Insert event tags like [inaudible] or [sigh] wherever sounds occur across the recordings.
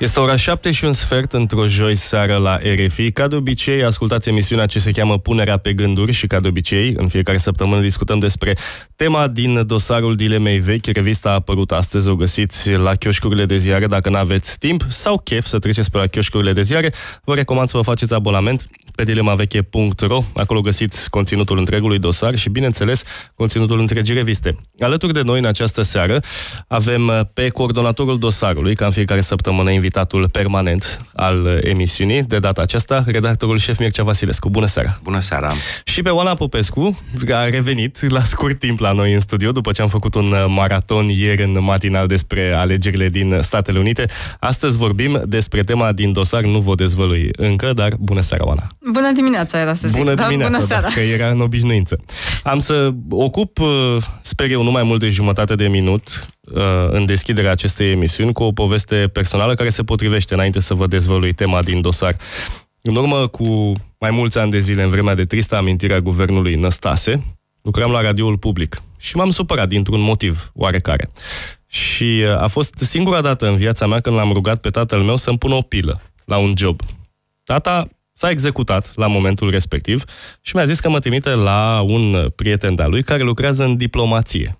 Este ora 7 și un sfert într-o joi seară la RFI. Ca de obicei, ascultați emisiunea ce se cheamă Punerea pe gânduri și ca de obicei, în fiecare săptămână discutăm despre tema din dosarul Dilemei Vechi. Revista a apărut astăzi, o găsiți la chioșcurile de ziare dacă nu aveți timp sau chef să treceți pe la chioșcurile de ziare. Vă recomand să vă faceți abonament pe dilemaveche.ro. Acolo găsiți conținutul întregului dosar și, bineînțeles, conținutul întregii reviste. Alături de noi în această seară avem pe coordonatorul dosarului, ca în fiecare săptămână invit invitatul permanent al emisiunii, de data aceasta, redactorul șef Mircea Vasilescu. Bună seara! Bună seara! Și pe Oana Popescu, a revenit la scurt timp la noi în studio, după ce am făcut un maraton ieri în matinal despre alegerile din Statele Unite. Astăzi vorbim despre tema din dosar, nu vă dezvălui încă, dar bună seara, Oana! Bună dimineața era să zic, bună da, dimineața, bună da, seara! Da, că era în obișnuință. Am să ocup, sper eu, nu mai mult de jumătate de minut Uh, în deschiderea acestei emisiuni cu o poveste personală care se potrivește înainte să vă dezvălui tema din dosar. În urmă cu mai mulți ani de zile, în vremea de tristă amintire a guvernului Năstase, lucram la radioul public și m-am supărat dintr-un motiv oarecare. Și uh, a fost singura dată în viața mea când l-am rugat pe tatăl meu să-mi pună o pilă la un job. Tata s-a executat la momentul respectiv și mi-a zis că mă trimite la un prieten de-a lui care lucrează în diplomație.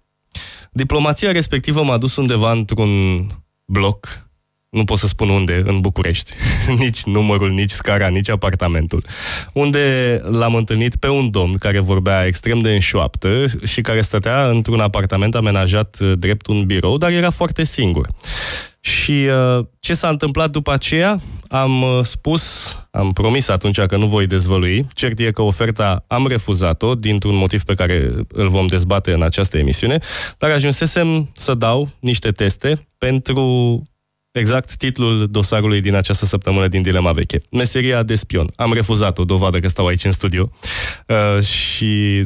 Diplomația respectivă m-a dus undeva într-un bloc, nu pot să spun unde, în București. [laughs] nici numărul, nici scara, nici apartamentul. Unde l-am întâlnit pe un domn care vorbea extrem de înșoaptă și care stătea într-un apartament amenajat drept un birou, dar era foarte singur. Și uh, ce s-a întâmplat după aceea? Am uh, spus, am promis atunci că nu voi dezvălui. Cert e că oferta am refuzat-o dintr-un motiv pe care îl vom dezbate în această emisiune, dar ajunsesem să dau niște teste pentru exact titlul dosarului din această săptămână din Dilema Veche. Meseria de spion. Am refuzat-o, dovadă că stau aici în studio. Uh, și,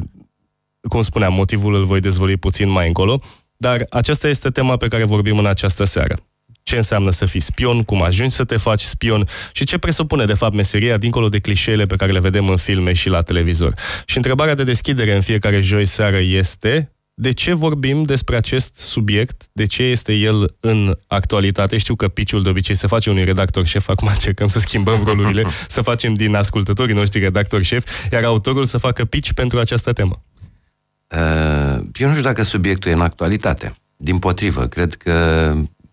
cum spuneam, motivul îl voi dezvălui puțin mai încolo. Dar aceasta este tema pe care vorbim în această seară ce înseamnă să fii spion, cum ajungi să te faci spion și ce presupune de fapt meseria dincolo de clișeele pe care le vedem în filme și la televizor. Și întrebarea de deschidere în fiecare joi seară este de ce vorbim despre acest subiect? De ce este el în actualitate? Știu că piciul de obicei se face unui redactor șef, acum încercăm să schimbăm rolurile, [laughs] să facem din ascultătorii noștri redactor șef, iar autorul să facă pici pentru această temă. Uh, eu nu știu dacă subiectul e în actualitate. Din potrivă, cred că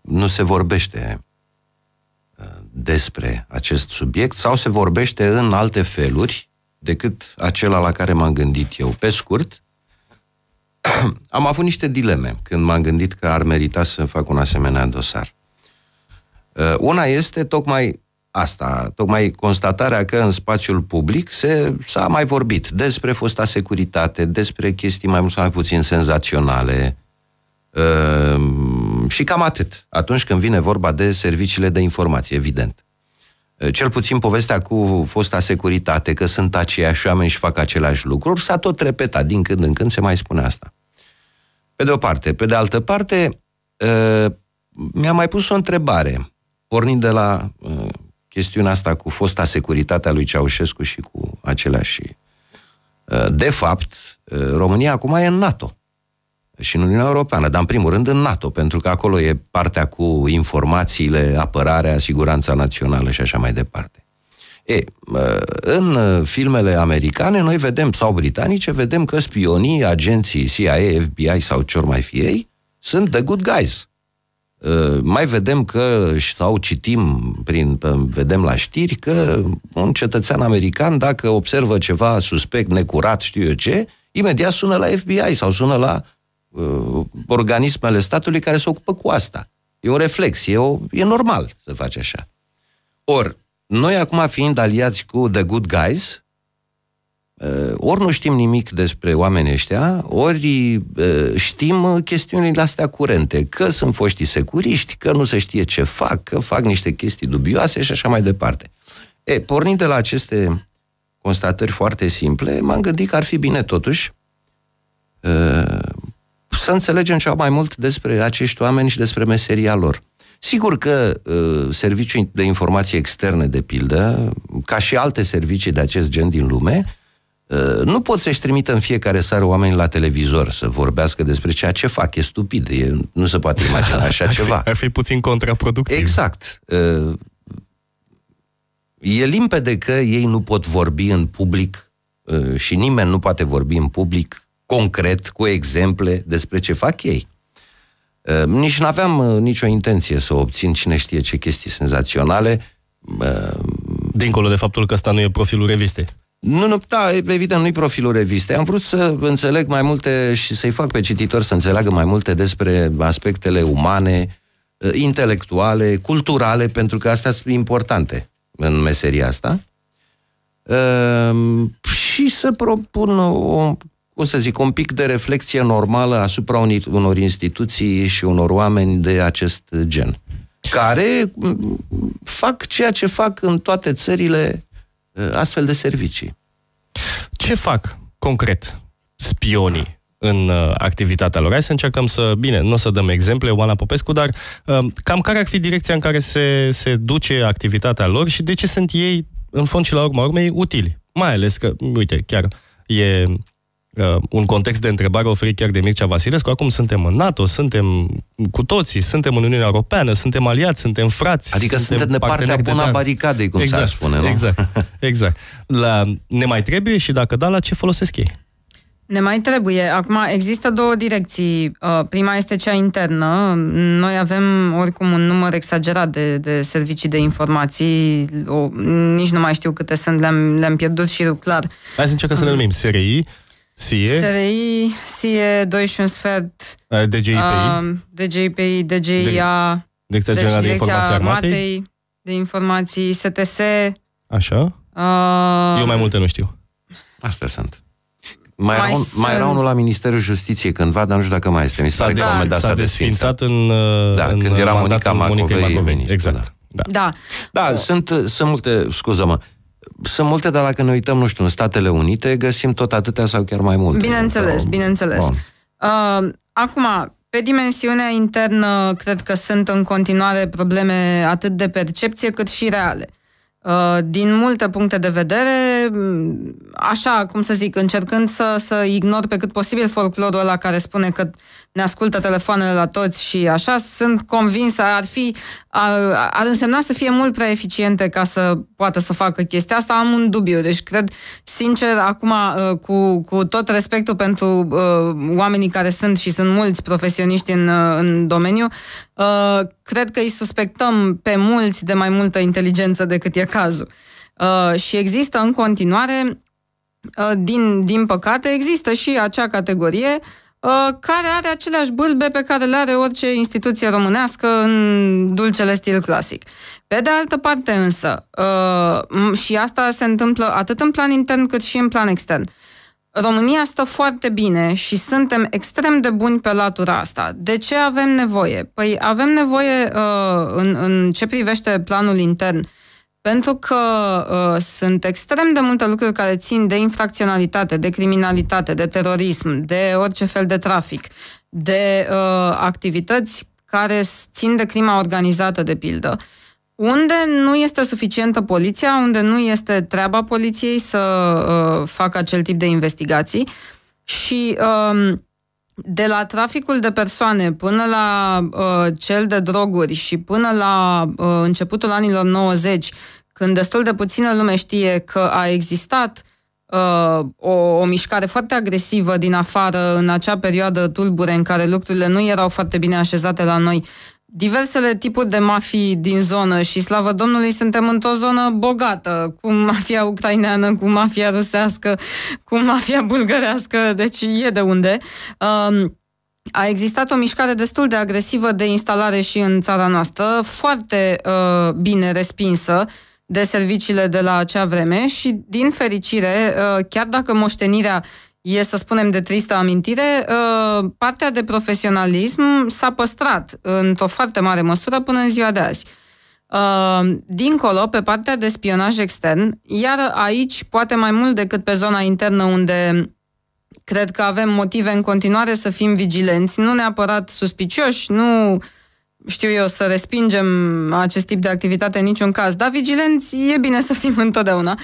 nu se vorbește eh, despre acest subiect sau se vorbește în alte feluri decât acela la care m-am gândit eu. Pe scurt, [clears throat] am avut niște dileme când m-am gândit că ar merita să fac un asemenea dosar. Eh, una este tocmai asta, tocmai constatarea că în spațiul public se, s-a mai vorbit despre fosta securitate, despre chestii mai mult sau mai puțin senzaționale, uh, și cam atât, atunci când vine vorba de serviciile de informație, evident. Cel puțin povestea cu fosta securitate, că sunt aceiași oameni și fac aceleași lucruri, s-a tot repetat, din când în când se mai spune asta. Pe de o parte. Pe de altă parte, mi-a mai pus o întrebare, pornind de la chestiunea asta cu fosta a lui Ceaușescu și cu aceleași. De fapt, România acum e în NATO și în Uniunea Europeană, dar în primul rând în NATO, pentru că acolo e partea cu informațiile, apărarea, siguranța națională și așa mai departe. E, în uh, filmele americane noi vedem, sau britanice, vedem că spionii, agenții CIA, FBI sau ce mai fie ei, sunt the good guys. Uh, mai vedem că, sau citim, prin, uh, vedem la știri, că un cetățean american, dacă observă ceva suspect, necurat, știu eu ce, imediat sună la FBI sau sună la uh, organismele statului care se ocupă cu asta. E o reflexie, e, o, e normal să faci așa. Ori, noi acum fiind aliați cu The Good Guys, uh, ori nu știm nimic despre oamenii ăștia, ori uh, știm uh, chestiunile astea curente, că sunt foștii securiști, că nu se știe ce fac, că fac niște chestii dubioase și așa mai departe. E, pornind de la aceste constatări foarte simple, m-am gândit că ar fi bine totuși uh, să înțelegem ceva mai mult despre acești oameni și despre meseria lor. Sigur că uh, serviciul de informații externe, de pildă, ca și alte servicii de acest gen din lume, uh, nu pot să-și trimită în fiecare seară oameni la televizor să vorbească despre ceea ce fac. E stupid, e, nu se poate imagina așa [laughs] ar fi, ceva. Ar fi puțin contraproductiv. Exact. Uh, e limpede că ei nu pot vorbi în public uh, și nimeni nu poate vorbi în public concret, cu exemple despre ce fac ei. Ă, nici nu aveam ă, nicio intenție să obțin cine știe ce chestii senzaționale. Ă, Dincolo de faptul că asta nu e profilul revistei. Nu, nu, da, evident, nu-i profilul revistei. Am vrut să înțeleg mai multe și să-i fac pe cititor să înțeleagă mai multe despre aspectele umane, intelectuale, culturale, pentru că astea sunt importante în meseria asta. și să propun o cum să zic, un pic de reflexie normală asupra unor instituții și unor oameni de acest gen, care mm, fac ceea ce fac în toate țările uh, astfel de servicii. Ce fac concret spionii în uh, activitatea lor. Hai să încercăm să, bine, nu o să dăm exemple, Oana Popescu, dar uh, cam care ar fi direcția în care se, se duce activitatea lor și de ce sunt ei, în fond și la urma urmei, utili. Mai ales că, uite, chiar e uh, un context de întrebare oferit chiar de Mircea Vasilescu. Acum suntem în NATO, suntem cu toții, suntem în Uniunea Europeană, suntem aliați, suntem frați. Adică suntem, de partea bună a baricadei, cum exact, se spune, nu? Exact, exact. La, ne mai trebuie și dacă da, la ce folosesc ei? Ne mai trebuie. Acum există două direcții. Uh, prima este cea internă. Noi avem oricum un număr exagerat de, de servicii de informații. O, nici nu mai știu câte sunt, le-am, le-am pierdut și clar. Hai să încercăm să le numim SRI, SIE? SRI, SIE, 2 și un sfert. DGIPI? Uh, DGIPI, DGIA. de, Direcția deci, Generală de Informații Armatei. Armatei. De informații, STS. Așa. Uh, Eu mai multe nu știu. Astea sunt. Mai, mai, era, un, mai era unul la Ministerul Justiției cândva, dar nu știu dacă mai este. Mi se pare de, da. dat s-a desfințat în, da, uh, în când era Monica Macovei. Monica Macovei. Exact. Da, da. da da sunt, sunt multe, scuză-mă, sunt multe, dar dacă ne uităm, nu știu, în Statele Unite, găsim tot atâtea sau chiar mai multe. Bineînțeles, sau... bineînțeles. Uh, acum, pe dimensiunea internă, cred că sunt în continuare probleme atât de percepție cât și reale. Uh, din multe puncte de vedere, așa, cum să zic, încercând să, să ignor pe cât posibil folclorul ăla care spune că ne ascultă telefoanele la toți și așa, sunt convinsă, ar fi, ar, ar însemna să fie mult prea eficiente ca să poată să facă chestia asta, am un dubiu. Deci cred, sincer, acum uh, cu, cu tot respectul pentru uh, oamenii care sunt și sunt mulți profesioniști în, uh, în domeniu, uh, cred că îi suspectăm pe mulți de mai multă inteligență decât e cazul. Uh, și există în continuare, uh, din, din păcate, există și acea categorie uh, Uh, care are aceleași bâlbe pe care le are orice instituție românească în dulcele stil clasic. Pe de altă parte însă, uh, și asta se întâmplă atât în plan intern cât și în plan extern, România stă foarte bine și suntem extrem de buni pe latura asta. De ce avem nevoie? Păi avem nevoie uh, în, în ce privește planul intern pentru că uh, sunt extrem de multe lucruri care țin de infracționalitate, de criminalitate, de terorism, de orice fel de trafic, de uh, activități care țin de crima organizată, de pildă. Unde nu este suficientă poliția, unde nu este treaba poliției să uh, facă acel tip de investigații și uh, de la traficul de persoane până la uh, cel de droguri și până la uh, începutul anilor 90, când destul de puțină lume știe că a existat uh, o, o mișcare foarte agresivă din afară în acea perioadă tulbure în care lucrurile nu erau foarte bine așezate la noi, diversele tipuri de mafii din zonă și, slavă Domnului, suntem într-o zonă bogată, cu mafia ucraineană, cu mafia rusească, cu mafia bulgărească, deci e de unde. Um, a existat o mișcare destul de agresivă de instalare și în țara noastră, foarte uh, bine respinsă de serviciile de la acea vreme și, din fericire, uh, chiar dacă moștenirea e, să spunem, de tristă amintire, uh, partea de profesionalism s-a păstrat într-o foarte mare măsură până în ziua de azi. Uh, dincolo, pe partea de spionaj extern, iar aici, poate mai mult decât pe zona internă, unde cred că avem motive în continuare să fim vigilenți, nu neapărat suspicioși, nu uh, știu eu, să respingem acest tip de activitate în niciun caz, dar vigilenți e bine să fim [laughs] întotdeauna.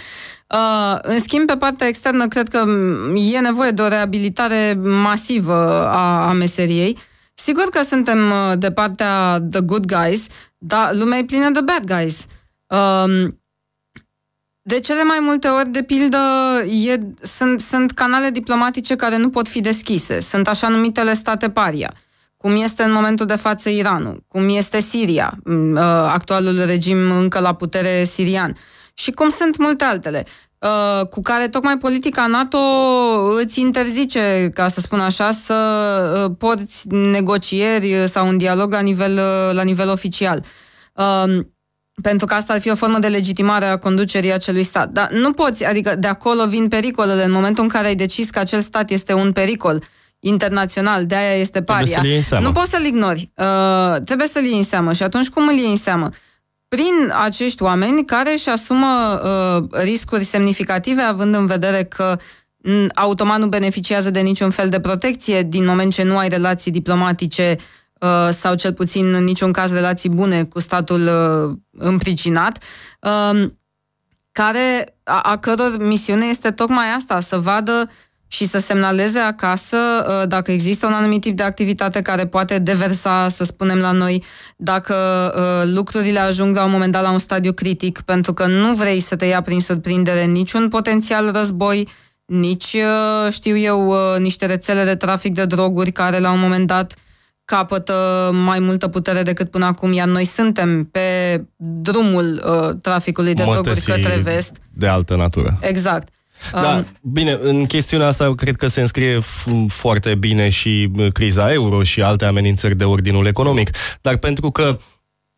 Uh, în schimb, pe partea externă, cred că mm, e nevoie de o reabilitare masivă a, a meseriei. Sigur că suntem uh, de partea the good guys, dar lumea e plină de bad guys. Um, de cele mai multe ori, de pildă, e, sunt, sunt canale diplomatice care nu pot fi deschise. Sunt așa numitele state paria. Uh, cum este în momentul de față Iranul, cum este Siria, mm, uh, actualul regim încă la putere sirian și cum sunt multe altele uh, cu care tocmai politica NATO îți interzice, ca să spun așa, să uh, porți negocieri sau un dialog la nivel, la nivel oficial. Um, pentru că asta ar fi o formă de legitimare a conducerii acelui stat. Dar nu poți, adică de acolo vin pericolele în momentul în care ai decis că acel stat este un pericol. Uh, internațional, de aia este paria. Nu poți să-l ignori. Uh, trebuie să-l iei în seamă. Și atunci cum îl iei în seamă? Prin acești oameni care își asumă uh, riscuri semnificative, având în vedere că mm, automat nu beneficiază de niciun fel de protecție din moment ce nu ai relații diplomatice uh, sau cel puțin în niciun caz relații bune cu statul uh, împricinat. Uh, care, a, a căror misiune este tocmai asta, să vadă uh, și să semnaleze acasă ă, dacă există un anumit tip de activitate care poate deversa, să spunem, la noi, dacă ă, lucrurile ajung la un moment dat la un stadiu critic, pentru că nu vrei să te ia prin surprindere niciun potențial război, nici, ă, știu eu, niște rețele de trafic de droguri care la un moment dat capătă mai multă putere decât până acum, iar noi suntem pe drumul uh, traficului de droguri către vest. de altă natură. Exact. Da, um... bine, în chestiunea asta cred că se înscrie foarte bine și uh, criza euro și alte amenințări de ordinul economic, dar pentru că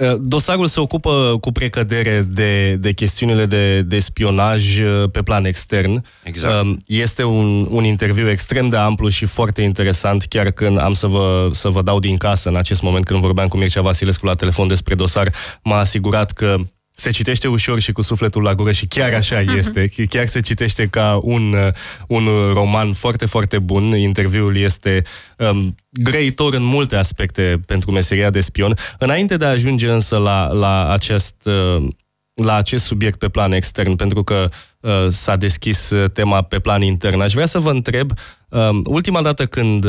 uh, Dosarul se ocupă cu precădere de, de chestiunile de, de spionaj uh, pe plan extern. Exact. Um, este un, un interviu extrem de amplu și foarte interesant, chiar când am să vă, să vă dau din casă în acest moment, când vorbeam cu Mircea Vasilescu la telefon despre dosar, m-a asigurat că se citește ușor și cu sufletul la gură și chiar așa mhm. este. Chiar se citește ca un, uh, un roman foarte, foarte bun. Interviul este um, greitor în multe aspecte pentru meseria de spion. Înainte de a ajunge însă la, la acest... Uh, la acest subiect pe plan extern, pentru că uh, s-a deschis uh, tema pe plan intern. Aș vrea să vă întreb, um, ultima dată când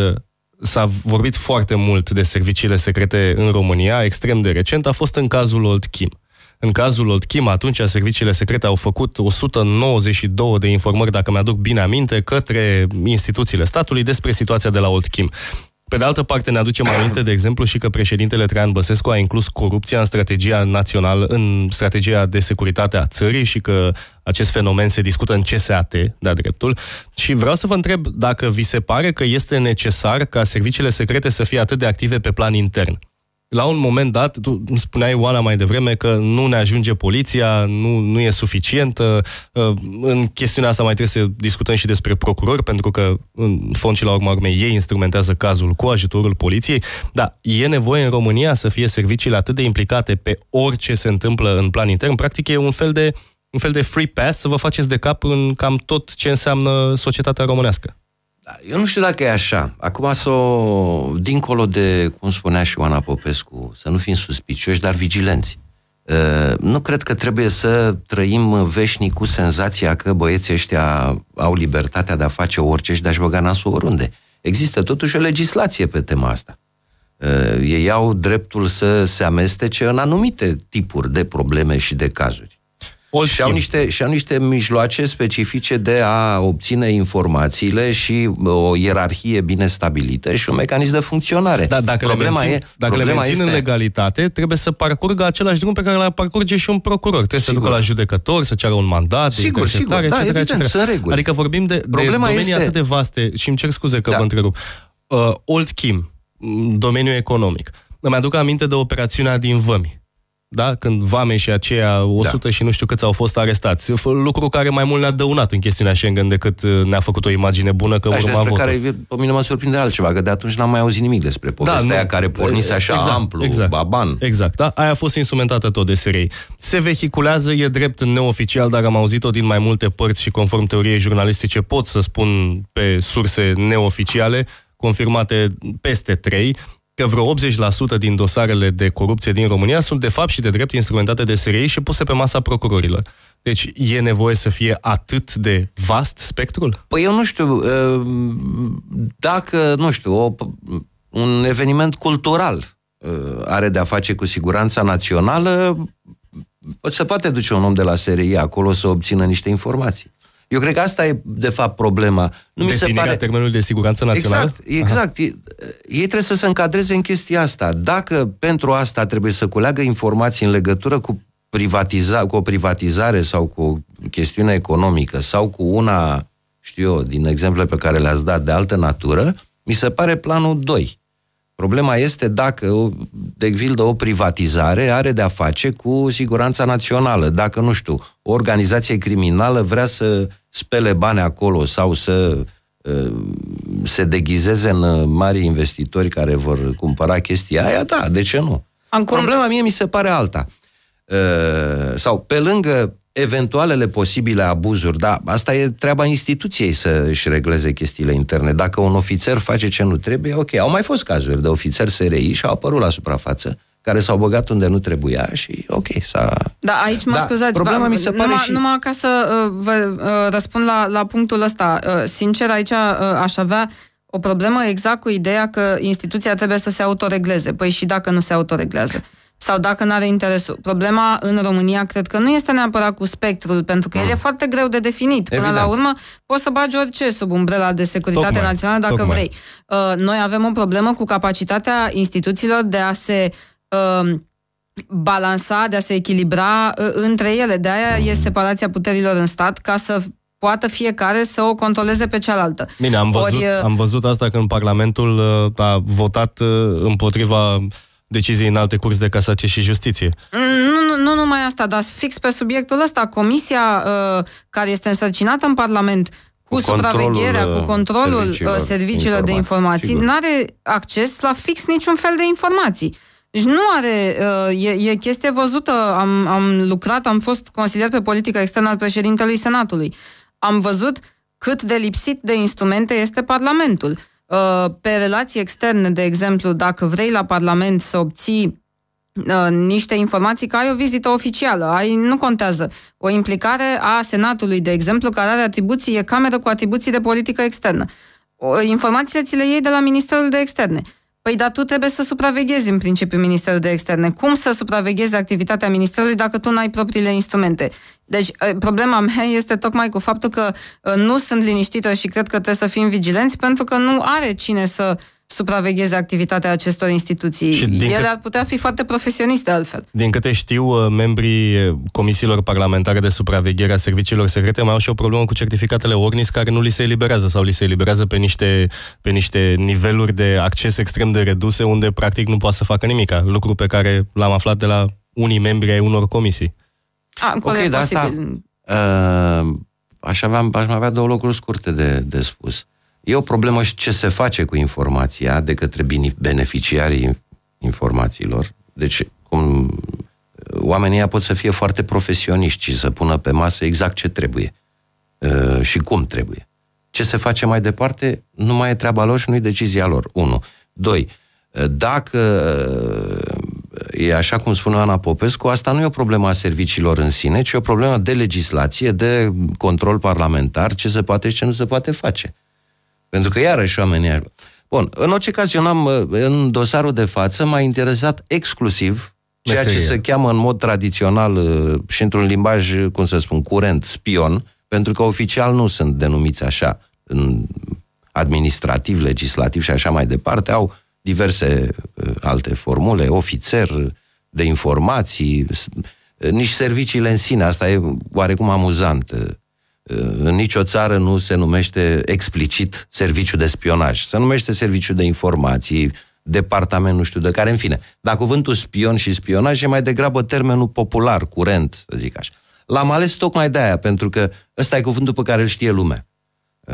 s-a vorbit foarte mult de serviciile secrete în România, extrem de recent, a fost în cazul Old Kim. În cazul Kim, atunci serviciile secrete au făcut 192 de informări, dacă mi-aduc bine aminte, către instituțiile statului despre situația de la Kim. Pe de altă parte, ne aducem aminte, de exemplu, și că președintele Traian Băsescu a inclus corupția în strategia națională, în strategia de securitate a țării și că acest fenomen se discută în CSAT, de-a dreptul. Și vreau să vă întreb dacă vi se pare că este necesar ca serviciile secrete să fie atât de active pe plan intern la un moment dat, tu îmi spuneai, Oana, mai devreme, că nu ne ajunge poliția, nu, nu e suficientă. Uh, uh, în chestiunea asta mai trebuie să discutăm și despre procurori, pentru că, în fond și la urma urmei, ei instrumentează cazul cu ajutorul poliției. Dar e nevoie în România să fie serviciile atât de implicate pe orice se întâmplă în plan intern. Practic e un fel de, un fel de free pass să vă faceți de cap în cam tot ce înseamnă societatea românească. Eu nu știu dacă e așa. Acum, să o, dincolo de, cum spunea și Oana Popescu, să nu fim suspicioși, dar vigilenți. Ă, nu cred că trebuie să trăim veșnic cu senzația că băieții ăștia au libertatea de a face orice și de a-și băga nasul oriunde. Există totuși o legislație pe tema asta. Ă, ei au dreptul să se amestece în anumite tipuri de probleme și de cazuri. Și au, niște, și au niște mijloace specifice de a obține informațiile și o ierarhie bine stabilită și un mecanism de funcționare. Da, dacă problema le mențin, e, dacă problema le mențin este... în legalitate, trebuie să parcurgă același drum pe care l a parcurge și un procuror. Trebuie sigur. să ducă la judecător, să ceară un mandat, sigur, de sigur, da, etc, evident, etc. sunt reguli. Adică vorbim de, de problema domenii este... atât de vaste și îmi cer scuze că da. vă întrerup. Uh, Old Kim, mm, domeniul economic. Îmi aduc aminte de operațiunea din Vămi da? când Vame și aceia 100 da. și nu știu câți au fost arestați. Lucru care mai mult ne-a dăunat în chestiunea Schengen decât uh, ne-a făcut o imagine bună că da, urma despre votul. care pe mine mă surprinde altceva, că de atunci n-am mai auzit nimic despre da, povestea da, aia care pornise așa exact, amplu, exact, baban. Exact, da? Aia a fost instrumentată tot de serie. Se vehiculează, e drept neoficial, dar am auzit-o din mai multe părți și conform teoriei jurnalistice pot să spun pe surse neoficiale, confirmate peste trei, că vreo 80% din dosarele de corupție din România sunt de fapt și de drept instrumentate de SRI și puse pe masa procurorilor. Deci e nevoie să fie atât de vast spectrul? Păi eu nu știu, uh, dacă, nu știu, o, un eveniment cultural uh, are de-a face cu siguranța națională, se poate duce un om de la SRI acolo să obțină niște informații. Eu cred că asta e, de fapt, problema. Nu Definirea mi se pare... termenului de siguranță națională? Exact, exact. Aha. Ei trebuie să se încadreze în chestia asta. Dacă pentru asta trebuie să culeagă informații în legătură cu, privatiza... cu o privatizare sau cu o chestiune economică sau cu una, știu eu, din exemple pe care le-ați dat de altă natură, mi se pare planul 2. Problema este dacă, de exemplu, o privatizare are de-a face cu siguranța națională. Dacă, nu știu, o organizație criminală vrea să spele bani acolo sau să ă, se deghizeze în mari investitori care vor cumpăra chestia aia, da, de ce nu? Ancum... Problema mie mi se pare alta. Ă, sau, pe lângă eventualele posibile abuzuri, da, asta e treaba instituției să își regleze chestiile interne. Dacă un ofițer face ce nu trebuie, ok, au mai fost cazuri de ofițeri SRI și au apărut la suprafață care s-au băgat unde nu trebuia și ok, s-a... Da, aici mă da, scuzați. Problema mi se pare numai, și... numai ca să uh, vă uh, răspund la, la punctul ăsta. Uh, sincer, aici uh, aș avea o problemă exact cu ideea că instituția trebuie să se autoregleze. Păi și dacă nu se autoreglează? sau dacă nu are interesul. Problema în România cred că nu este neapărat cu spectrul, pentru că mm. el ah. e foarte greu de definit. Până Evident. la urmă, poți să bagi orice sub umbrela de securitate Tocmai. națională dacă Tocmai. vrei. Uh, noi avem o problemă cu capacitatea instituțiilor de a se uh, balansa, de a se echilibra uh, între ele. De aia mm. e separația puterilor în stat, ca să poată fiecare să o controleze pe cealaltă. Bine, am văzut, Ori, uh, am văzut asta când Parlamentul uh, a votat uh, împotriva decizii în alte curs de casație și justiție. Mm, nu, nu, nu numai asta, dar fix pe subiectul ăsta, comisia uh, care este însărcinată în Parlament cu, cu supravegherea, cu uh, controlul uh, serviciilor, serviciilor de informații, nu are acces la fix niciun fel de informații. Deci nu are, uh, e, e chestie văzută, am, am lucrat, am fost consilier pe politică externă al președintelui Senatului. Am văzut cât de lipsit de instrumente este Parlamentul. Uh, pe relații externe, de exemplu, dacă vrei la Parlament să obții uh, niște informații că ai o vizită oficială, ai, nu contează, o implicare a Senatului, de exemplu, care are atribuții, e cameră cu atribuții de politică externă. Informațiile ți le iei de la Ministerul de Externe. Păi, dar tu trebuie să supraveghezi în principiu Ministerul de Externe. Cum să supraveghezi activitatea Ministerului dacă tu n-ai propriile instrumente? Deci, ă, problema mea este tocmai cu faptul că ă, nu sunt liniștită și cred că trebuie să fim vigilenți pentru că nu are cine să supravegheze activitatea acestor instituții. Ele cât... ar putea fi foarte profesioniste altfel. Din câte știu, ă, membrii comisiilor parlamentare de supraveghere a serviciilor secrete mai au și o problemă cu certificatele Ornis care nu li se eliberează sau li se eliberează pe niște, pe niște niveluri de acces extrem de reduse unde practic nu poate să facă nimica, lucru pe care l-am aflat de la unii membri ai unor comisii. A, ok, dar asta... Uh, aș, avea, aș mai avea două lucruri scurte de, de spus. E o problemă și ce se face cu informația de către beneficiarii informațiilor. Deci, cum oamenii pot să fie foarte profesioniști și să pună pe masă exact ce trebuie uh, și cum trebuie. Ce se face mai departe nu mai e treaba lor și nu e decizia lor, unu. Doi, uh, dacă uh, e așa cum spune Ana Popescu, asta nu e o problemă a serviciilor în sine, ci o problemă de legislație, de control parlamentar, ce se poate și ce nu se poate face. Pentru că iarăși oamenii... Bun, în orice caz, eu n-am, uh, în dosarul de față m-a interesat exclusiv ceea ce se cheamă în mod tradițional uh, și într-un limbaj, cum să spun, curent, spion, pentru că oficial nu sunt denumiți așa, în administrativ, legislativ și așa mai departe, au diverse uh, alte formule, ofițer de informații, uh, nici serviciile în sine, asta e oarecum amuzant. În uh, nicio țară nu se numește explicit serviciu de spionaj, se numește serviciu de informații, departament nu știu de care, în fine. Dar cuvântul spion și spionaj e mai degrabă termenul popular, curent, să zic așa. L-am ales tocmai de aia, pentru că ăsta e cuvântul pe care îl știe lumea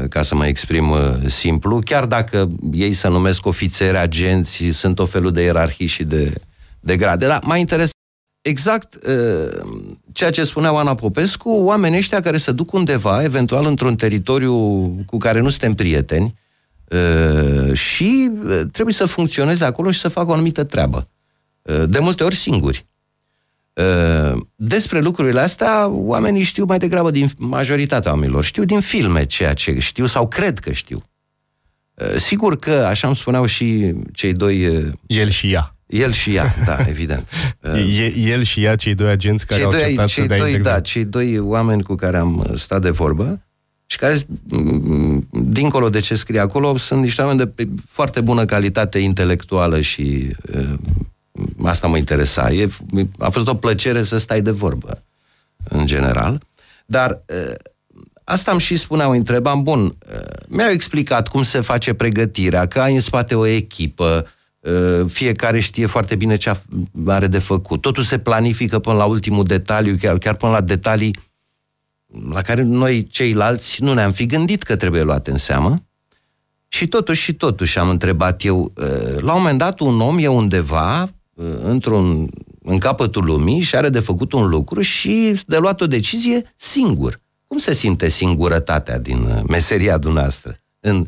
ca să mă exprim uh, simplu, chiar dacă ei se numesc ofițeri, agenți, sunt o felul de ierarhii și de, de grade. Dar mai interesant, exact uh, ceea ce spunea Ana Popescu, oamenii ăștia care se duc undeva, eventual într-un teritoriu cu care nu suntem prieteni, uh, și trebuie să funcționeze acolo și să facă o anumită treabă. De multe ori singuri. Uh, despre lucrurile astea, oamenii știu mai degrabă din majoritatea oamenilor, știu din filme ceea ce știu sau cred că știu. Uh, sigur că, așa îmi spuneau și cei doi... Uh, el și ea. El și ea, da, [laughs] evident. el și ea, cei doi agenți care cei au doi, acceptat cei să dea doi, Da, cei doi oameni cu care am stat de vorbă și care, mm, dincolo de ce scrie acolo, sunt niște oameni de foarte bună calitate intelectuală și asta mă interesa. E, a fost o plăcere să stai de vorbă, în general. Dar asta am și spuneau, întrebam, bun, mi-au explicat cum se face pregătirea, că ai în spate o echipă, fiecare știe foarte bine ce are de făcut. Totul se planifică până la ultimul detaliu, chiar, chiar până la detalii la care noi ceilalți nu ne-am fi gândit că trebuie luate în seamă. Și totuși, și totuși am întrebat eu, la un moment dat un om e undeva, Uh, într-un, în capătul lumii și are de făcut un lucru și de luat o decizie singur. Cum se simte singurătatea din uh, meseria dumneavoastră? În,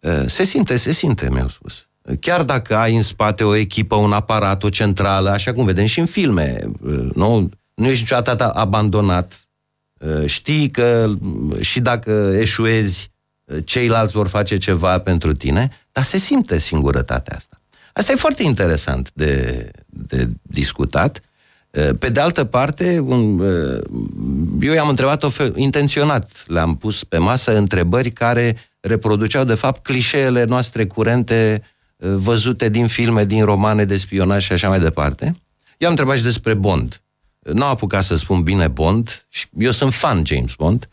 uh, se simte, se simte, mi-au spus. Chiar dacă ai în spate o echipă, un aparat, o centrală, așa cum vedem și în filme, nu, nu ești niciodată abandonat. Știi că și dacă eșuezi, ceilalți vor face ceva pentru tine, dar se simte singurătatea asta. Asta e foarte interesant de, de discutat. Eh, pe de altă parte, un, eh, eu i-am întrebat-o fel, intenționat, le-am pus pe masă întrebări care reproduceau, de fapt, clișeele noastre curente eh, văzute din filme, din romane de spionaj și așa mai departe. Eu am întrebat și despre Bond. Nu am apucat să spun bine Bond și eu sunt fan James Bond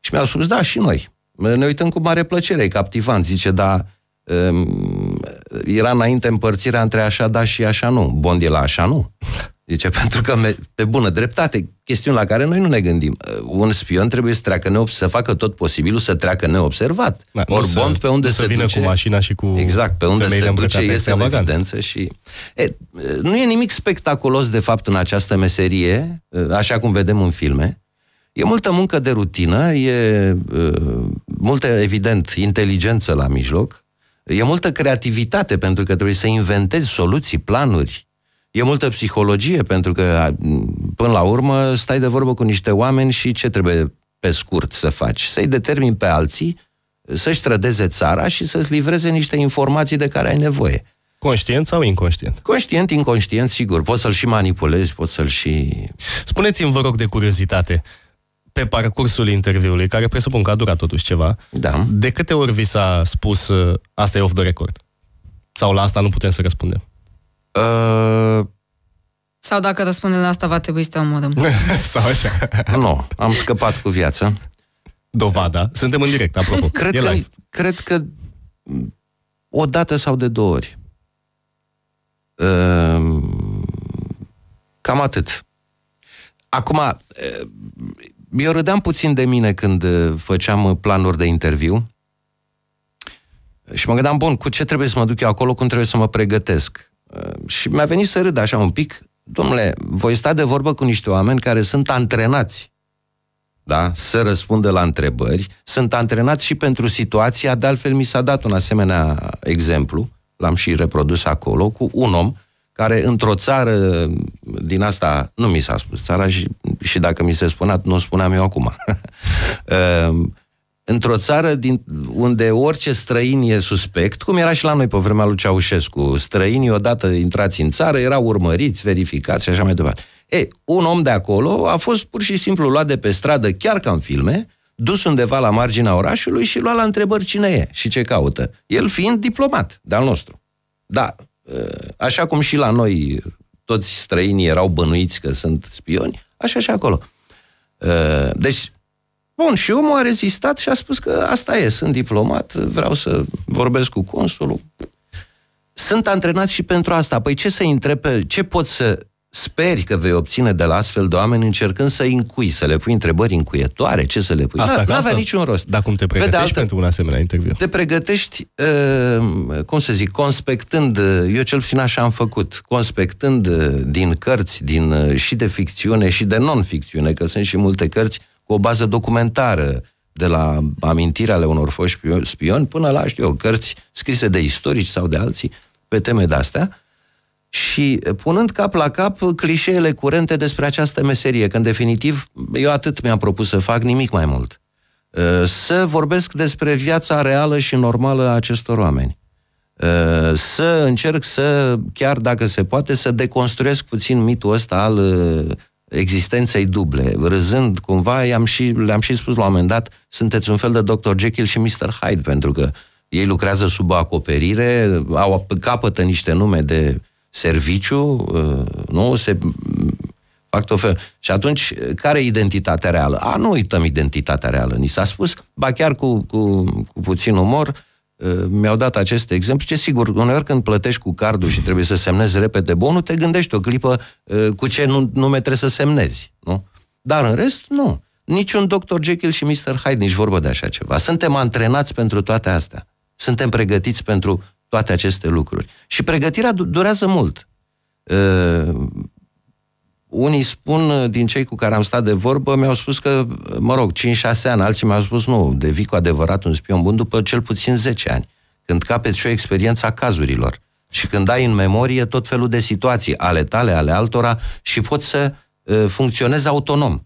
și mi-au spus, da, și noi. Ne uităm cu mare plăcere, e captivant. Zice, da, ehm, era înainte împărțirea între așa da și așa nu. Bond e la așa nu. [laughs] Zice, pentru că, pe bună dreptate, chestiuni la care noi nu ne gândim. Uh, un spion trebuie să treacă neobs- să facă tot posibilul să treacă neobservat. Da, Ori Bond pe unde se vină duce, cu mașina și cu Exact, pe unde se duce iese în evidență și... E, uh, nu e nimic spectaculos, de fapt, în această meserie, uh, așa cum vedem în filme. E multă muncă de rutină, e, e multă, evident, inteligență la mijloc, E multă creativitate pentru că trebuie să inventezi soluții, planuri. E multă psihologie pentru că, până la urmă, stai de vorbă cu niște oameni și ce trebuie pe scurt să faci? Să-i determini pe alții să-și trădeze țara și să-ți livreze niște informații de care ai nevoie. Conștient sau inconștient? Conștient, inconștient, sigur. Poți să-l și manipulezi, poți să-l și... Spuneți-mi, vă rog, de curiozitate pe parcursul interviului, care presupun că a durat totuși ceva, da. de câte ori vi s-a spus uh, asta e off the record? Sau la asta nu putem să răspundem? Uh... Sau dacă răspunde la asta, va trebui să te omorăm. [laughs] Sau așa. nu, am scăpat cu viața. Dovada. Suntem în direct, apropo. [laughs] cred, că, cred că o dată sau de două ori. Uh, cam atât. Acum, uh, eu râdeam puțin de mine când uh, făceam uh, planuri de interviu și mă gândeam, bun, cu ce trebuie să mă duc eu acolo, cum trebuie să mă pregătesc. Uh, și mi-a venit să râd așa un pic, domnule, voi sta de vorbă cu niște oameni care sunt antrenați da? să răspundă la întrebări. Sunt antrenați și pentru situația, de altfel mi s-a dat un asemenea exemplu, l-am și reprodus acolo, cu un om care într-o țară din asta, nu mi s-a spus țara și, și dacă mi se spunea, nu spuneam eu acum. [laughs] Ehm, într-o țară din, unde orice străin e suspect, cum era și la noi pe vremea lui Ceaușescu, străinii odată intrați în țară erau urmăriți, verificați și așa mai departe. E, un om de acolo a fost pur și simplu luat de pe stradă, chiar ca în filme, dus undeva la marginea orașului și luat la întrebări cine e și ce caută. El fiind diplomat de-al nostru. Da, Eh, așa cum și la noi toți străinii erau bănuiți că sunt spioni, așa și acolo. Eh, deci, bun, și omul a rezistat și a spus că asta e, sunt diplomat, vreau să vorbesc cu consulul. Sunt antrenați și pentru asta. Păi ce să întreb Ce pot să speri că vei obține de la astfel de oameni încercând să încui, să le pui întrebări încuietoare, ce să le pui. Asta, nu avea niciun rost. Dar cum te pregătești Pe altă, pentru un asemenea interviu? Te pregătești, uh, cum să zic, conspectând, uh, eu cel puțin așa am făcut, conspectând uh, din cărți, din uh, și de ficțiune și de non-ficțiune, că sunt și multe cărți cu o bază documentară, de la amintirea ale unor foști spioni până la, știu eu, cărți scrise de istorici sau de alții pe teme de-astea, și eh, punând cap la cap clișeele curente despre această meserie, că în definitiv eu atât mi-am propus să fac, nimic mai mult. Eh, să vorbesc despre viața reală și normală a acestor oameni. Eh, să încerc să, chiar dacă se poate, să deconstruiesc puțin mitul ăsta al existenței duble. Râzând cumva, i-am și, le-am și spus la un moment dat, sunteți un fel de Dr. Jekyll și Mr. Hyde, pentru că ei lucrează sub acoperire, au capătă niște nume de serviciu, uh, nu? Se fac tot fel. Și atunci, care e identitatea reală? A, nu uităm identitatea reală, ni s-a spus, ba chiar cu, cu, cu puțin umor, uh, mi-au dat acest exemplu și sigur, uneori când plătești cu cardul și trebuie să semnezi repede bonul, te gândești o clipă uh, cu ce nume trebuie să semnezi, nu? Dar în rest, nu. Niciun Dr. Jekyll și Mr. Hyde, nici vorbă de așa ceva. Suntem antrenați pentru toate astea. Suntem pregătiți pentru toate aceste lucruri. Și pregătirea durează mult. Uh, unii spun, ă, din cei cu care am stat de vorbă, mi-au spus că, mă rog, 5-6 ani, alții mi-au spus nu, devii cu adevărat un spion bun după cel puțin 10 ani, când capeți și o experiență a cazurilor și când ai în memorie tot felul de situații ale tale, ale altora și poți să uh, funcționezi autonom.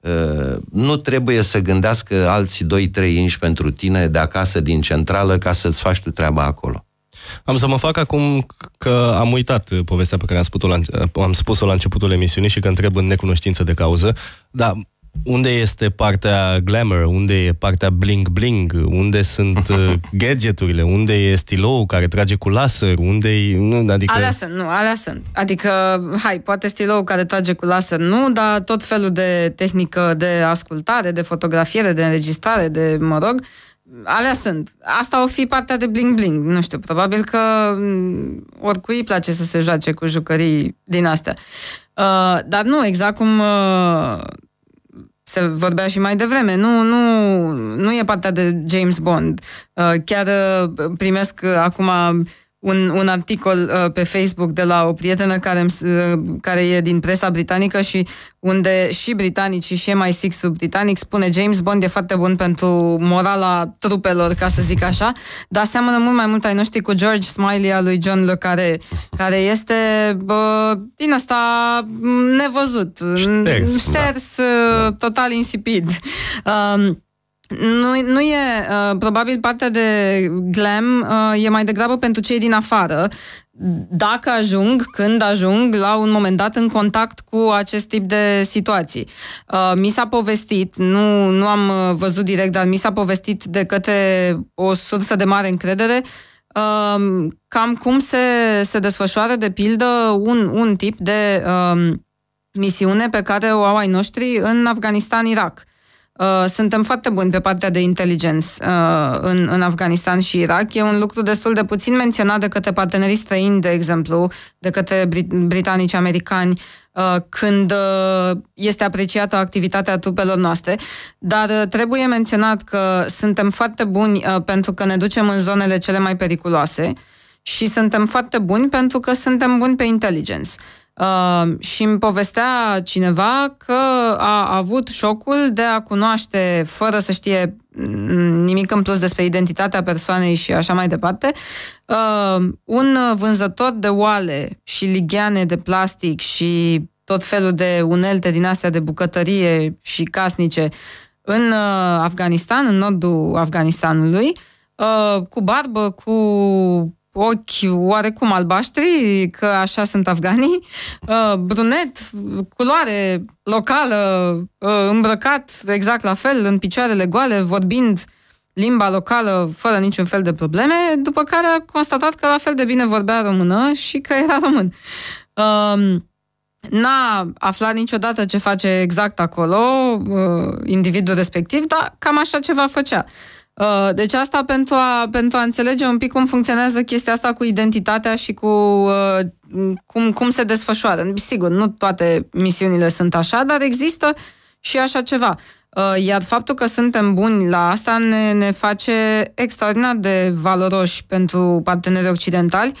Uh, nu trebuie să gândească alții 2-3 inși pentru tine de acasă, din centrală, ca să-ți faci tu treaba acolo. Am să mă fac acum că am uitat povestea pe care am spus-o la, am spus-o la începutul emisiunii și că întreb în necunoștință de cauză, dar unde este partea glamour, unde e partea bling-bling, unde sunt [laughs] uh, gadgeturile, unde e stilou care trage cu laser, unde e... Nu, adică... Alea sunt, nu, alea sunt. Adică, hai, poate stilou care trage cu laser nu, dar tot felul de tehnică de ascultare, de fotografiere, de înregistrare, de, mă rog, alea sunt. Asta o fi partea de bling-bling, nu știu, probabil că mm, oricui îi place să se joace cu jucării din astea. Uh, dar nu, exact cum uh, se vorbea și mai devreme, nu, nu, nu e partea de James Bond. Uh, chiar uh, primesc uh, acum un, un articol uh, pe Facebook de la o prietenă care, uh, care e din presa britanică și unde și britanicii și mai 6 sub britanic spune James Bond e foarte bun pentru morala trupelor, ca să zic așa, dar seamănă mult mai mult ai noștri cu George Smiley al lui John Le care, care este bă, din asta nevăzut, șters, șters da. Uh, total insipid. Um, nu, nu e, uh, probabil partea de glam uh, e mai degrabă pentru cei din afară. Dacă ajung, când ajung, la un moment dat în contact cu acest tip de situații. Uh, mi s-a povestit, nu, nu am uh, văzut direct, dar mi s-a povestit de către o sursă de mare încredere uh, cam cum se, se desfășoară, de pildă, un, un tip de uh, misiune pe care o au ai noștri în Afganistan-Irak Uh, suntem foarte buni pe partea de inteligență uh, în, în Afganistan și Irak. E un lucru destul de puțin menționat de către partenerii străini, de exemplu, de către brit- britanici, americani, uh, când uh, este apreciată activitatea trupelor noastre. Dar trebuie menționat că suntem foarte buni pentru că ne ducem în zonele cele mai periculoase și suntem foarte buni pentru că suntem buni pe intelligence. Uh, și îmi povestea cineva că a avut șocul de a cunoaște, fără să știe mm, nimic în plus despre identitatea persoanei și așa mai departe, uh, un vânzător de oale și ligheane de plastic și tot felul de unelte din astea de bucătărie și casnice în uh, Afganistan, în nordul Afganistanului, uh, cu barbă, cu ochi oarecum albaștri, că așa sunt afganii, uh, brunet, culoare locală, uh, îmbrăcat exact la fel, în picioarele goale, vorbind limba locală fără niciun fel de probleme, după care a constatat că la fel de bine vorbea română și că era român. Um, n-a aflat niciodată ce face exact acolo uh, individul respectiv, dar cam așa ceva făcea. Uh, deci asta pentru a, pentru a înțelege un pic cum funcționează chestia asta cu identitatea și cu uh, cum, cum se desfășoară. Sigur, nu toate misiunile sunt așa, dar există și așa ceva. Uh, iar faptul că suntem buni la asta ne, ne face extraordinar de valoroși pentru partenerii occidentali.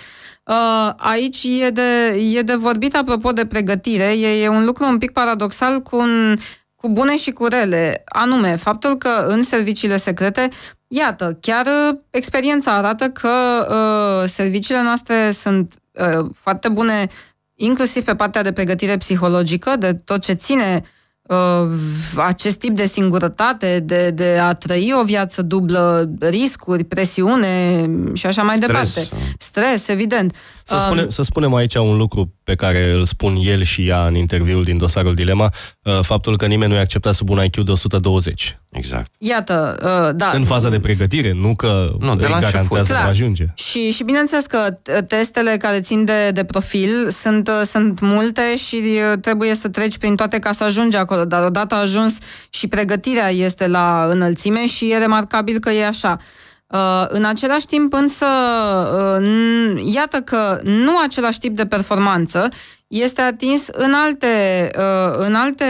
Aici e de, e de vorbit apropo de pregătire. E, e un lucru un pic paradoxal cu un cu bune și cu rele, anume faptul că în serviciile secrete, iată, chiar uh, experiența arată că uh, serviciile noastre sunt uh, foarte bune, inclusiv pe partea de pregătire psihologică, de tot ce ține uh, Uh, acest tip de singurătate, de, de a trăi o viață dublă, riscuri, presiune și așa mai Stres. departe. Stres, evident. Să, uh, spunem spune, să spunem aici un lucru pe care îl spun el și ea în interviul din dosarul Dilema, uh, faptul că nimeni nu a acceptat sub un IQ de 120. Exact. Iată, uh, da. În faza de pregătire, nu că nu, de la garantează că ajunge. Și, și bineînțeles că testele care țin de, de profil sunt, sunt multe și trebuie să treci prin toate ca să ajungi acolo acolo, dar odată a ajuns și pregătirea este la înălțime și e remarcabil că e așa. Uh, în același timp însă, uh, iată că nu același tip de performanță este atins în alte, uh, în alte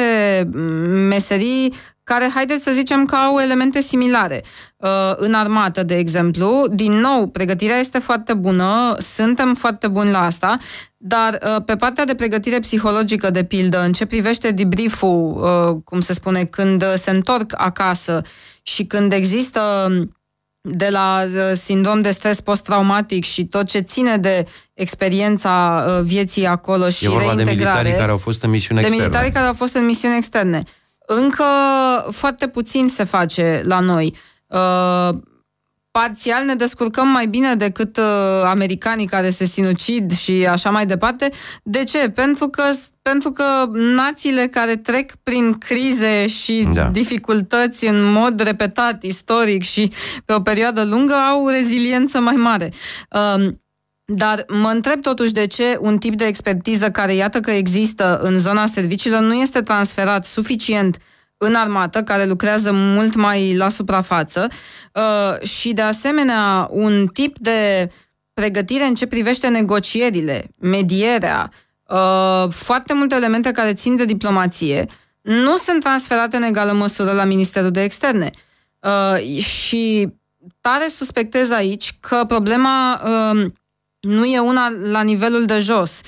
meserii care, haideți să zicem că au elemente similare. Uh, în armată, de exemplu, din nou, pregătirea este foarte bună, suntem foarte buni la asta, dar uh, pe partea de pregătire psihologică, de pildă, în ce privește debrief-ul, uh, cum se spune, când se întorc acasă și când există um, de la sindrom de stres post-traumatic și tot ce ține de experiența vieții acolo și e vorba reintegrare. de militarii care au fost în misiune externe. De militarii care au fost în misiuni externe. Încă foarte puțin se face la noi. Uh, parțial ne descurcăm mai bine decât uh, americanii care se sinucid și așa mai departe. De ce? Pentru că, pentru că națiile care trec prin crize și da. dificultăți în mod repetat, istoric și pe o perioadă lungă, au reziliență mai mare. Uh, dar mă întreb totuși de ce un tip de expertiză care iată că există în zona serviciilor nu este transferat suficient în armată, care lucrează mult mai la suprafață uh, și de asemenea un tip de pregătire în ce privește negocierile, medierea, uh, foarte multe elemente care țin de diplomație nu sunt transferate în egală măsură la Ministerul de Externe. Uh, și tare suspectez aici că problema uh, nu e una la nivelul de jos.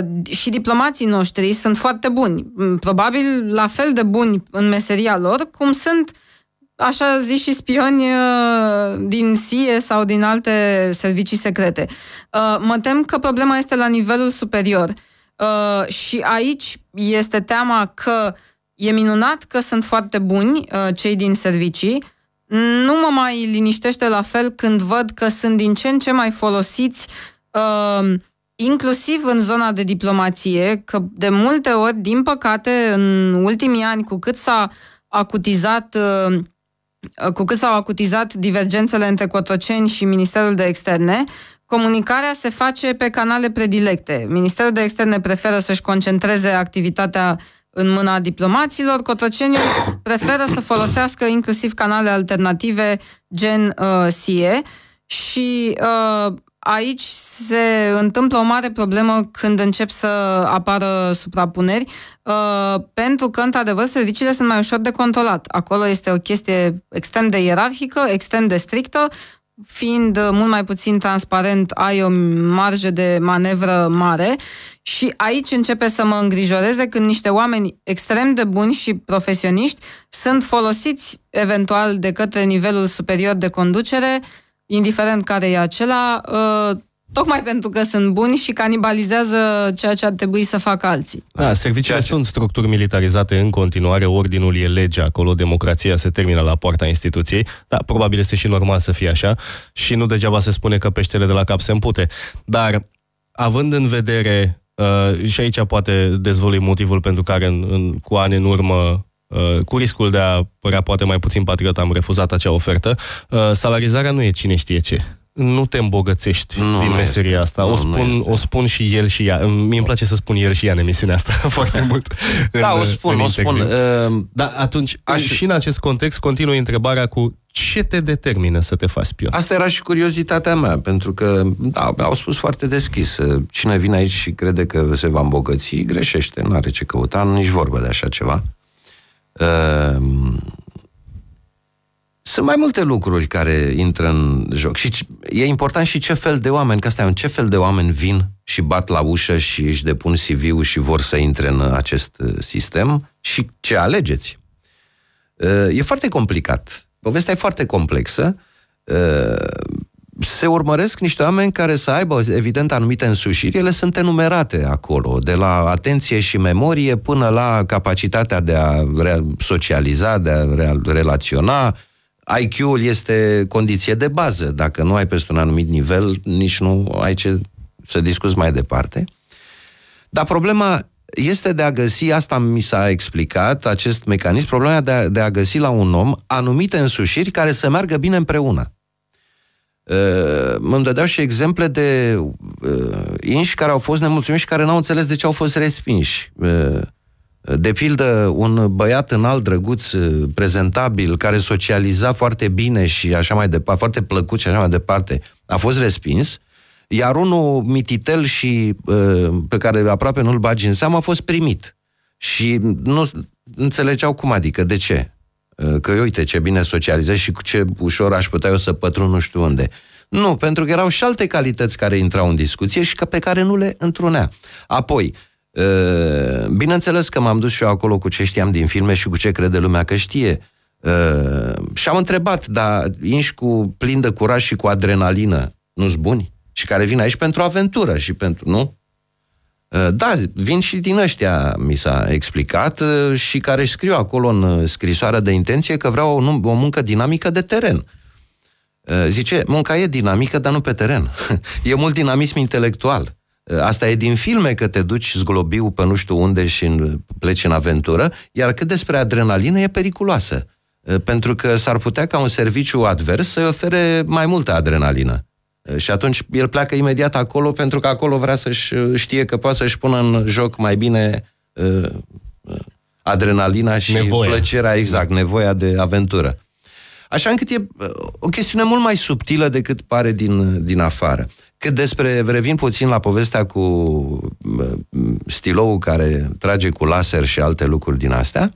Uh, și diplomații noștri sunt foarte buni, mm, probabil la fel de buni în meseria lor, cum sunt așa zis și spioni uh, din SIE sau din alte servicii secrete. Uh, mă tem că problema este la nivelul superior. Și aici este teama că e minunat că sunt foarte buni cei din servicii, nu mă mai liniștește la fel când văd că sunt din ce în ce mai folosiți uh, Um, inclusiv în zona de diplomație, că de multe ori, din păcate, în ultimii ani, cu cât s-a acutizat um, cu cât s-au acutizat divergențele între Cotroceni și Ministerul de Externe, comunicarea se face pe canale predilecte. Ministerul de Externe preferă să-și concentreze activitatea în mâna diplomaților, Cotroceniul [coughs] preferă să folosească inclusiv canale alternative gen uh, SIE și uh, Aici se întâmplă o mare problemă când încep să apară suprapuneri, uh, pentru că, într-adevăr, serviciile sunt mai ușor de controlat. Acolo este o chestie extrem de ierarhică, extrem de strictă, fiind mult mai puțin transparent, ai o marjă de manevră mare și aici începe să mă îngrijoreze când niște oameni extrem de buni și profesioniști sunt folosiți eventual de către nivelul superior de conducere indiferent care e acela, uh, tocmai pentru că sunt buni și canibalizează ceea ce ar trebui să facă alții. Da, da serviciile ce... sunt structuri militarizate în continuare, ordinul e legea, acolo democrația se termină la poarta instituției, dar probabil este și normal să fie așa și nu degeaba se spune că peștele de la cap se împute. Dar, având în vedere, uh, și aici poate dezvălui motivul pentru care în, în, cu ani în urmă Uh, cu riscul de a părea poate mai puțin patriot, am refuzat acea ofertă. Uh, salarizarea nu e cine știe ce nu te îmbogățești nu, din meseria asta. Nu, o, spun, nu o spun și el și ea. Mi îmi place să spun el și ea în emisiunea asta [laughs] foarte mult. în, da, o spun, o spun. Uh, Dar atunci, aș... și în acest context, continui întrebarea cu ce te determină să te faci spion? Asta era și curiozitatea mea, pentru că da, au spus foarte deschis. Uh, cine vine aici și crede că se va îmbogăți, greșește, nu are ce căuta, nici vorbă de așa ceva. Ehm, sunt mai multe lucruri care intră în joc și e important și ce fel de oameni, că asta un ce fel de oameni vin și bat la ușă și își depun CV-ul și vor să intre în acest uh, sistem și ce alegeți. Uh, e foarte complicat. Povestea e foarte complexă. Uh, se urmăresc niște oameni care să aibă, evident, anumite însușiri. Ele sunt enumerate acolo, de la atenție și memorie până la capacitatea de a socializa, de a re- relaționa. IQ-ul este condiție de bază. Dacă nu ai peste un anumit nivel, nici nu ai ce să discuți mai departe. Dar problema este de a găsi, asta mi s-a explicat, acest mecanism, problema de a, de a găsi la un om anumite însușiri care să meargă bine împreună. Ă, îmi dădeau și exemple de ă, inși care au fost nemulțumiți și care n-au înțeles de ce au fost respinși. Ă, de pildă, un băiat înalt, drăguț, prezentabil, care socializa foarte bine și așa mai departe, foarte plăcut și așa mai departe, a fost respins, iar unul mititel și pe care aproape nu-l bagi în seamă a fost primit. Și nu înțelegeau cum adică, de ce. Ă, că uite ce bine socializez și cu ce ușor aș putea eu să pătrun nu știu unde. Nu, pentru că erau și alte calități care intrau în discuție și pe care nu le întrunea. Apoi, ă, bineînțeles că m-am dus și eu acolo cu ce știam din filme și cu ce crede lumea că știe. Ă, și am întrebat, dar inși cu plin de curaj și cu adrenalină, nu-s buni? Și care vin aici pentru aventură și pentru... Nu? Uh, da, vin și din ăștia, mi s-a explicat, uh, și care își scriu acolo în uh, scrisoarea de intenție că vreau o, muncă dinamică de teren. Zice, munca e dinamică, dar nu pe teren. [laughs] E mult dinamism intelectual. Asta e din filme, că te duci zglobiu pe nu știu unde și pleci în aventură, iar cât despre adrenalină e periculoasă. Pentru că s-ar putea ca un serviciu advers să ofere mai multă adrenalină. Și atunci el pleacă imediat acolo pentru că acolo vrea să-și uh, știe că poate să-și pună în joc mai bine uh, uh adrenalina și nevoia. plăcerea, exact, da. nevoia de aventură. Așa încât e uh, o chestiune mult mai subtilă decât pare din, din afară. Cât despre, revin puțin la povestea cu stiloul care trage cu laser și alte lucruri din astea,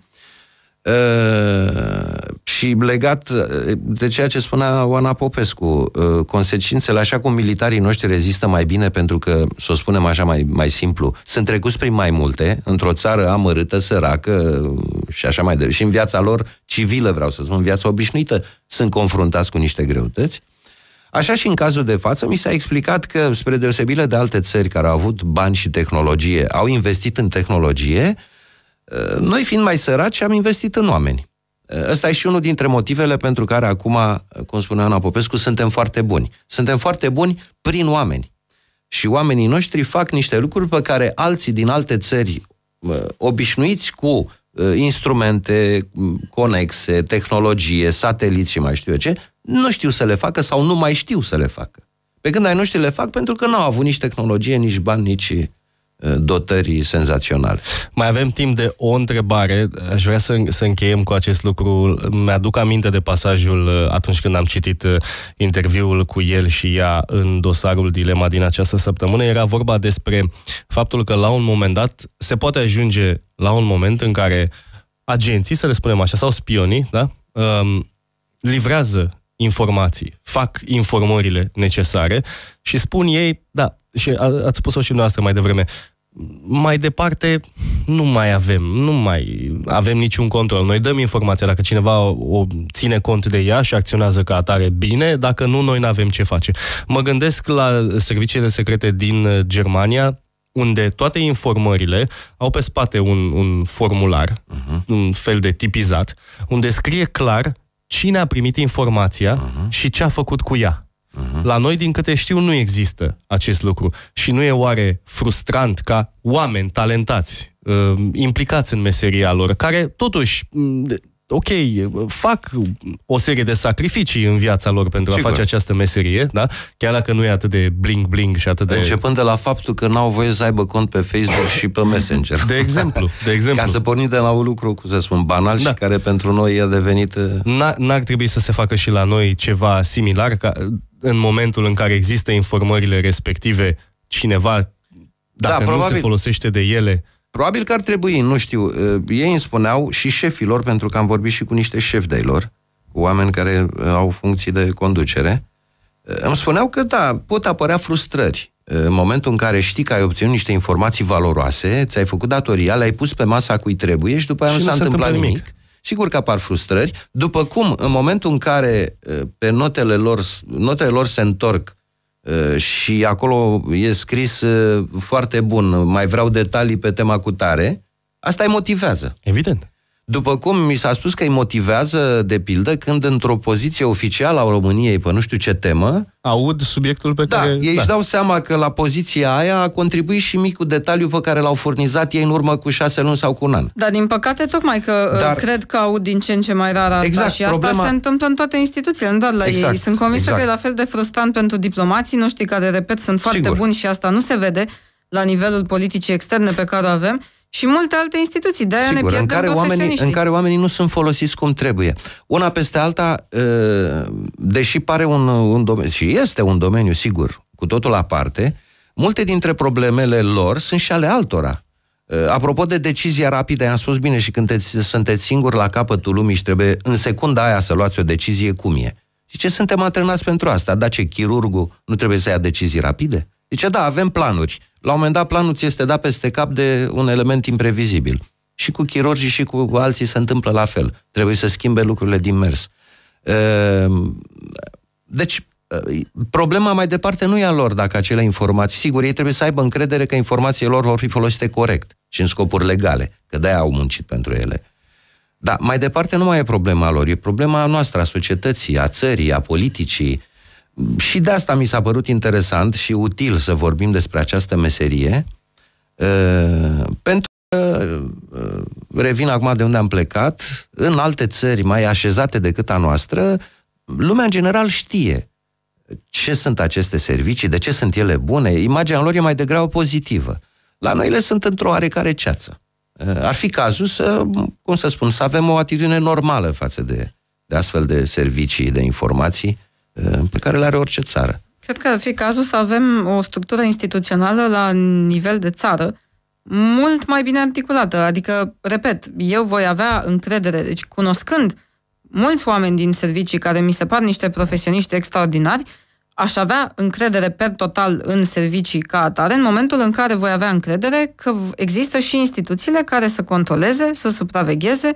și legat uh, de ceea ce spunea Oana Popescu, uh, consecințele, așa cum militarii noștri rezistă mai bine, pentru că, să o spunem așa mai, mai simplu, sunt trecuți prin mai multe, într-o țară amărâtă, săracă uh, și așa mai departe. Și în viața lor civilă, vreau să spun, în viața obișnuită, sunt confruntați cu niște greutăți. Așa și în cazul de față, mi s-a explicat că, spre deosebire de alte țări care au avut bani și tehnologie, au investit în tehnologie, noi fiind mai săraci, am investit în oameni. Eh, ăsta e și unul dintre motivele pentru care acum, eh, cum spunea Ana Popescu, suntem foarte buni. Suntem foarte buni prin oameni. Și oamenii noștri fac niște lucruri pe care alții din alte țări, eh, obișnuiți cu instrumente mm, conexe, tehnologie, sateliți și mai știu eu ce, nu știu să le facă sau nu mai știu să le facă. Pe când ai noștri le fac pentru că n-au avut nici tehnologie, nici bani, nici Uh, dotării senzaționale. Mai avem timp de o întrebare. Aș vrea să, să încheiem cu acest lucru. Mi-aduc aminte de pasajul uh, atunci când am citit uh, interviul cu el și ea în dosarul Dilema din această săptămână. Era vorba despre faptul că la un moment dat se poate ajunge la un moment în care agenții, să le spunem așa, sau spionii, da? Um, livrează informații, fac informările necesare și spun ei, da, și a, ați spus-o și dumneavoastră mai devreme, mai departe nu mai avem, nu mai avem niciun control. Noi dăm informația dacă cineva o, o ține cont de ea și acționează ca atare bine, dacă nu, noi nu avem ce face. Mă gândesc la serviciile secrete din Germania, unde toate informările au pe spate un, un formular, uh-huh. un fel de tipizat, unde scrie clar cine a primit informația uh-huh. și ce a făcut cu ea. Uh-huh. La noi, din câte știu, nu există acest lucru. Și nu e oare frustrant ca oameni talentați, uh, implicați în meseria lor, care totuși ok, fac o serie de sacrificii în viața lor pentru Sigur. a face această meserie, da? chiar dacă nu e atât de bling-bling și atât de... Începând de la faptul că n-au voie să aibă cont pe Facebook și pe Messenger. De exemplu, de [laughs] exemplu. Ca să porni de la un lucru, cum să spun, banal da. și care pentru noi a devenit... Uh, n-ar trebui să se facă și la noi ceva similar, ca în momentul în care există informările respective, cineva, dacă da, probabil. nu se folosește de ele Probabil că ar trebui, nu știu, ei îmi spuneau și șefilor, pentru că am vorbit și cu niște șefi de lor, cu oameni care au funcții de conducere, îmi spuneau că da, pot apărea frustrări. În momentul în care știi că ai obținut niște informații valoroase, ți-ai făcut datoria, le-ai pus pe masa cui trebuie și după aia și nu s-a, întâmplat nimic. nimic. Sigur că apar frustrări. După cum, în momentul în care pe notele lor, notele lor se întorc Uh, și acolo e scris uh, foarte bun, mai vreau detalii pe tema cu tare, asta îi motivează. Evident. După cum mi s-a spus că îi motivează, de pildă, când într-o poziție oficială a României pe nu știu ce temă... Aud subiectul pe da, care... ei da. își dau seama că la poziția aia a contribuit și micul detaliu pe care l-au furnizat ei în urmă cu șase luni sau cu un an. Dar din păcate, tocmai că uh, Dar... cred că aud din ce în ce mai rar asta exact, și asta problema... se întâmplă în toate instituțiile, nu doar la exact, ei. Sunt convinsă exact. că e exact. la fel de frustrant pentru diplomații noștri, care, repet, sunt foarte Sigur. buni și asta nu se vede la nivelul politicii externe pe care o avem, și multe alte instituții. De aia Sigur, ne în care, oamenii, în care oamenii nu sunt folosiți cum trebuie. Una peste alta, ă, deși pare un, un domeniu, și este un domeniu, sigur, cu totul aparte, multe dintre problemele lor sunt și ale altora. Ă, apropo de decizia rapidă, am spus bine și când te, sunteți singuri la capătul lumii și trebuie în secunda aia să luați o decizie, cum e? Zice, suntem antrenați pentru asta, dar ce, chirurgul nu trebuie să ia decizii rapide? Zice, da, avem planuri la un moment dat planul ți este dat peste cap de un element imprevizibil. Și cu chirurgii și cu alții se întâmplă la fel. Trebuie să schimbe lucrurile din mers. Ehm, deci, problema mai departe nu e a lor dacă acele informații. Sigur, ei trebuie să aibă încredere că informațiile lor vor fi folosite corect și în scopuri legale, că de au muncit pentru ele. Dar mai departe nu mai e problema lor, e problema noastră, a societății, a țării, a politicii, și de asta mi s-a părut interesant și util să vorbim despre această meserie, uh, pentru că, uh, revin acum de unde am plecat, în alte țări mai așezate decât a noastră, lumea în general știe ce sunt aceste servicii, de ce sunt ele bune, imaginea lor e mai degrabă pozitivă. La noi le sunt într-o oarecare ceață. Uh, ar fi cazul să, cum să spun, să avem o atitudine normală față de, de astfel de servicii, de informații, Uh, pe care le are orice țară. Cred că ar fi cazul să avem o structură instituțională la nivel de țară mult mai bine articulată. Adică, repet, eu voi avea încredere, deci cunoscând mulți oameni din servicii care mi se par niște profesioniști extraordinari, aș avea încredere per total în servicii ca atare, în momentul în care voi avea încredere că există și instituțiile care să controleze, să supravegheze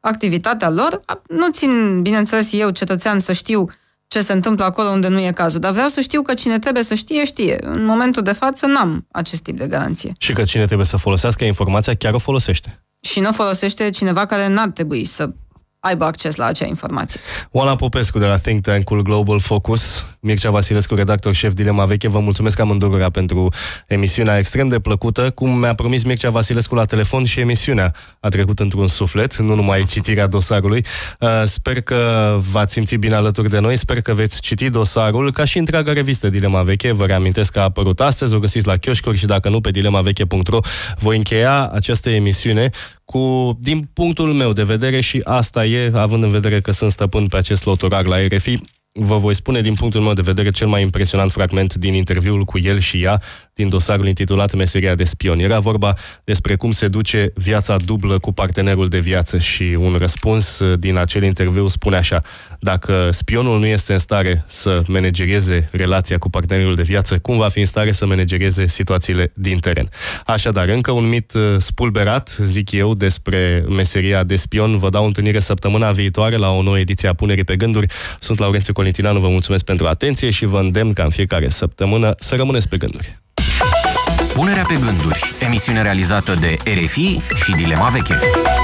activitatea lor. Nu țin, bineînțeles, eu, cetățean, să știu uh, ce se întâmplă acolo unde nu e cazul, dar vreau să știu că cine trebuie să știe, știe. În momentul de față n-am acest tip de garanție. Și că cine trebuie să folosească informația chiar o folosește. Și nu o folosește cineva care n-ar trebui să aibă acces la acea informație. Oana Popescu de la Think tank Global Focus, Mircea Vasilescu, redactor șef Dilema Veche, vă mulțumesc amândurora pentru emisiunea extrem de plăcută. Cum mi-a promis Mircea Vasilescu la telefon și emisiunea a trecut într-un suflet, nu numai citirea dosarului. Uh, sper că v-ați simțit bine alături de noi, sper că veți citi dosarul, ca și întreaga revistă Dilema Veche. Vă reamintesc că a apărut astăzi, o găsiți la chioșcuri și dacă nu pe dilemaveche.ro voi încheia această emisiune cu, din punctul meu de vedere, și asta e, având în vedere că sunt stăpân pe acest lotorar la RFI, vă voi spune din punctul meu de vedere cel mai impresionant fragment din interviul cu el și ea din dosarul intitulat Meseria de spion. Era vorba despre cum se duce viața dublă cu partenerul de viață și un răspuns uh, din acel interviu spune așa, dacă spionul nu este în stare să managerieze relația cu partenerul de viață, cum va fi în stare să managerieze situațiile din teren? Așadar, încă un mit uh, spulberat, zic eu, despre meseria de spion. Vă dau întâlnire săptămâna viitoare la o nouă ediție a Punerii pe gânduri. Sunt Laurențiu Colintinanu, vă mulțumesc pentru atenție și vă îndemn ca în fiecare săptămână să rămâneți pe gânduri. Punerea pe gânduri. Emisiune realizată de RFI și Dilema Veche.